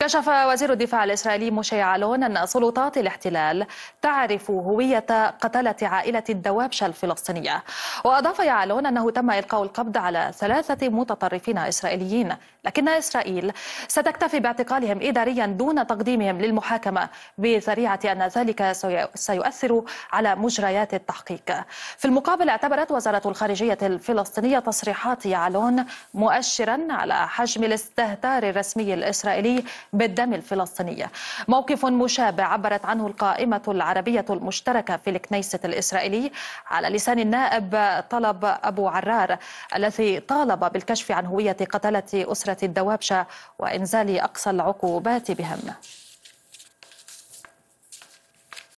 كشف وزير الدفاع الإسرائيلي موشي علون أن سلطات الاحتلال تعرف هوية قتلة عائلة الدوابشة الفلسطينية وأضاف يعلون أنه تم إلقاء القبض على ثلاثة متطرفين إسرائيليين لكن إسرائيل ستكتفي باعتقالهم إداريا دون تقديمهم للمحاكمة بذريعة أن ذلك سيؤثر على مجريات التحقيق في المقابل اعتبرت وزارة الخارجية الفلسطينية تصريحات يعلون مؤشرا على حجم الاستهتار الرسمي الإسرائيلي بالدم الفلسطينية موقف مشابه عبرت عنه القائمة العربية المشتركة في الكنيسة الإسرائيلي على لسان النائب طلب أبو عرار الذي طالب بالكشف عن هوية قتلة أسرة الدوابشة وإنزال أقصى العقوبات بهم